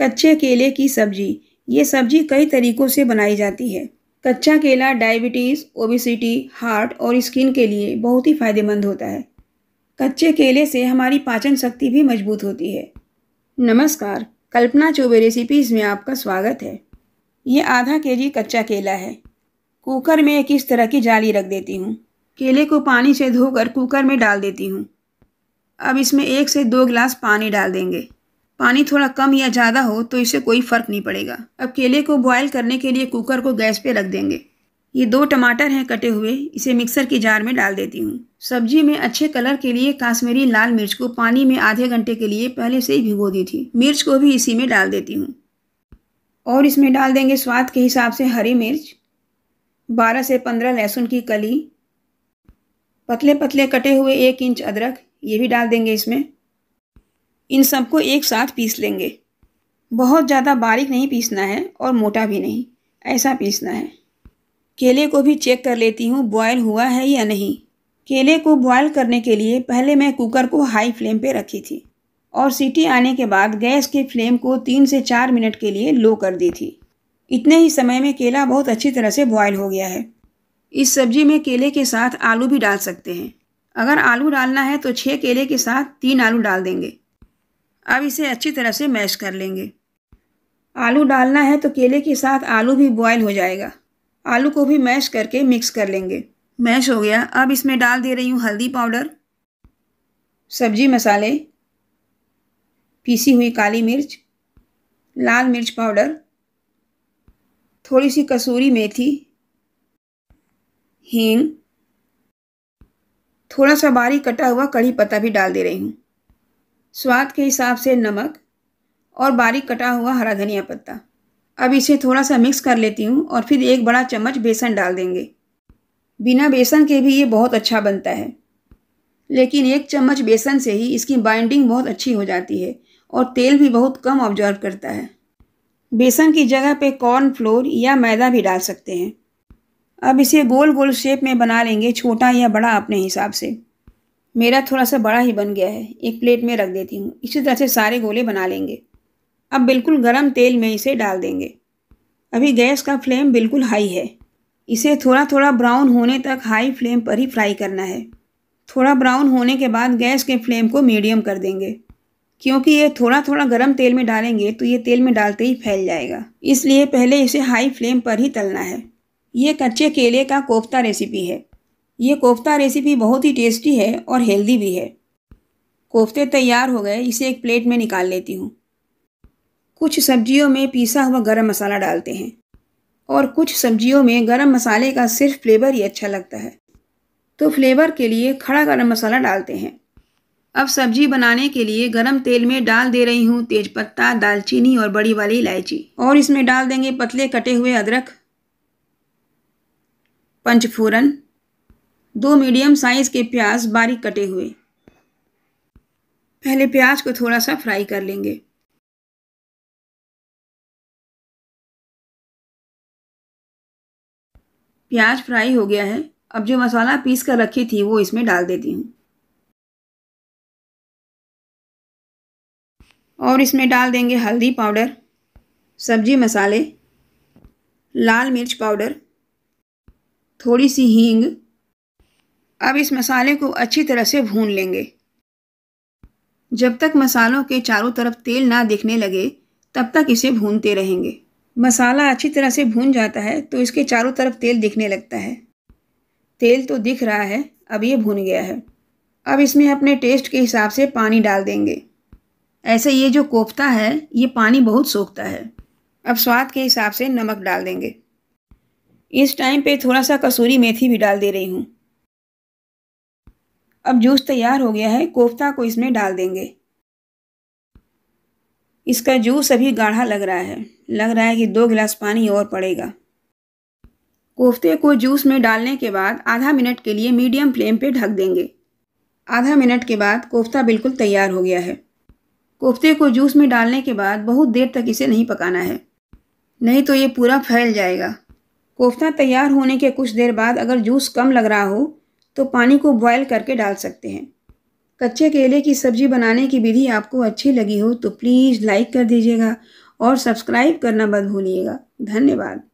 कच्चे केले की सब्जी ये सब्जी कई तरीक़ों से बनाई जाती है कच्चा केला डायबिटीज़ ओबिसिटी हार्ट और स्किन के लिए बहुत ही फ़ायदेमंद होता है कच्चे केले से हमारी पाचन शक्ति भी मजबूत होती है नमस्कार कल्पना चौबे रेसिपीज़ में आपका स्वागत है ये आधा केजी कच्चा केला है कुकर में एक इस तरह की जाली रख देती हूँ केले को पानी से धोकर कुकर में डाल देती हूँ अब इसमें एक से दो गिलास पानी डाल देंगे पानी थोड़ा कम या ज़्यादा हो तो इससे कोई फ़र्क नहीं पड़ेगा अब केले को बॉयल करने के लिए कुकर को गैस पे रख देंगे ये दो टमाटर हैं कटे हुए इसे मिक्सर की जार में डाल देती हूँ सब्जी में अच्छे कलर के लिए काश्मीरी लाल मिर्च को पानी में आधे घंटे के लिए पहले से ही भिगो दी थी मिर्च को भी इसी में डाल देती हूँ और इसमें डाल देंगे स्वाद के हिसाब से हरी मिर्च बारह से पंद्रह लहसुन की कली पतले पतले कटे हुए एक इंच अदरक ये भी डाल देंगे इसमें इन सबको एक साथ पीस लेंगे बहुत ज़्यादा बारीक नहीं पीसना है और मोटा भी नहीं ऐसा पीसना है केले को भी चेक कर लेती हूँ बॉयल हुआ है या नहीं केले को बॉयल करने के लिए पहले मैं कुकर को हाई फ्लेम पे रखी थी और सीटी आने के बाद गैस के फ्लेम को तीन से चार मिनट के लिए लो कर दी थी इतने ही समय में केला बहुत अच्छी तरह से बॉयल हो गया है इस सब्जी में केले के साथ आलू भी डाल सकते हैं अगर आलू डालना है तो छः केले के साथ तीन आलू डाल देंगे अब इसे अच्छी तरह से मैश कर लेंगे आलू डालना है तो केले के साथ आलू भी बॉयल हो जाएगा आलू को भी मैश करके मिक्स कर लेंगे मैश हो गया अब इसमें डाल दे रही हूँ हल्दी पाउडर सब्जी मसाले पीसी हुई काली मिर्च लाल मिर्च पाउडर थोड़ी सी कसूरी मेथी हींग थोड़ा सा बारीक कटा हुआ कड़ी पत्ता भी डाल दे रही हूँ स्वाद के हिसाब से नमक और बारीक कटा हुआ हरा धनिया पत्ता अब इसे थोड़ा सा मिक्स कर लेती हूँ और फिर एक बड़ा चम्मच बेसन डाल देंगे बिना बेसन के भी ये बहुत अच्छा बनता है लेकिन एक चम्मच बेसन से ही इसकी बाइंडिंग बहुत अच्छी हो जाती है और तेल भी बहुत कम ऑब्जर्व करता है बेसन की जगह पे कॉर्न फ्लोर या मैदा भी डाल सकते हैं अब इसे गोल गोल शेप में बना लेंगे छोटा या बड़ा अपने हिसाब से मेरा थोड़ा सा बड़ा ही बन गया है एक प्लेट में रख देती हूँ इसी तरह से सारे गोले बना लेंगे अब बिल्कुल गर्म तेल में इसे डाल देंगे अभी गैस का फ्लेम बिल्कुल हाई है इसे थोड़ा थोड़ा ब्राउन होने तक हाई फ्लेम पर ही फ्राई करना है थोड़ा ब्राउन होने के बाद गैस के फ्लेम को मीडियम कर देंगे क्योंकि ये थोड़ा थोड़ा गर्म तेल में डालेंगे तो ये तेल में डालते ही फैल जाएगा इसलिए पहले इसे हाई फ्लेम पर ही तलना है ये कच्चे केले का कोफ्ता रेसिपी है ये कोफ्ता रेसिपी बहुत ही टेस्टी है और हेल्दी भी है कोफ्ते तैयार हो गए इसे एक प्लेट में निकाल लेती हूँ कुछ सब्जियों में पीसा हुआ गरम मसाला डालते हैं और कुछ सब्जियों में गरम मसाले का सिर्फ फ्लेवर ही अच्छा लगता है तो फ्लेवर के लिए खड़ा गरम मसाला डालते हैं अब सब्जी बनाने के लिए गरम तेल में डाल दे रही हूँ तेजपत्ता दालचीनी और बड़ी वाली इलायची और इसमें डाल देंगे पतले कटे हुए अदरक पंचफूरन दो मीडियम साइज के प्याज बारीक कटे हुए पहले प्याज को थोड़ा सा फ्राई कर लेंगे प्याज फ्राई हो गया है अब जो मसाला पीस कर रखी थी वो इसमें डाल देती हूँ और इसमें डाल देंगे हल्दी पाउडर सब्जी मसाले लाल मिर्च पाउडर थोड़ी सी हींग अब इस मसाले को अच्छी तरह से भून लेंगे जब तक मसालों के चारों तरफ तेल ना दिखने लगे तब तक इसे भूनते रहेंगे मसाला अच्छी तरह से भून जाता है तो इसके चारों तरफ तेल दिखने लगता है तेल तो दिख रहा है अब ये भून गया है अब इसमें अपने टेस्ट के हिसाब से पानी डाल देंगे ऐसे ये जो कोफ्ता है ये पानी बहुत सोखता है अब स्वाद के हिसाब से नमक डाल देंगे इस टाइम पे थोड़ा सा कसूरी मेथी भी डाल दे रही हूँ अब जूस तैयार हो गया है कोफ्ता को इसमें डाल देंगे इसका जूस अभी गाढ़ा लग रहा है लग रहा है कि दो गिलास पानी और पड़ेगा कोफ्ते को जूस में डालने के बाद आधा मिनट के लिए मीडियम फ्लेम पे ढक देंगे आधा मिनट के बाद कोफ्ता बिल्कुल तैयार हो गया है कोफ्ते को जूस में डालने के बाद बहुत देर तक इसे नहीं पकाना है नहीं तो ये पूरा फैल जाएगा कोफ्ता तैयार होने के कुछ देर बाद अगर जूस कम लग रहा हो तो पानी को बॉयल करके डाल सकते हैं कच्चे केले की सब्जी बनाने की विधि आपको अच्छी लगी हो तो प्लीज़ लाइक कर दीजिएगा और सब्सक्राइब करना मत भूलिएगा धन्यवाद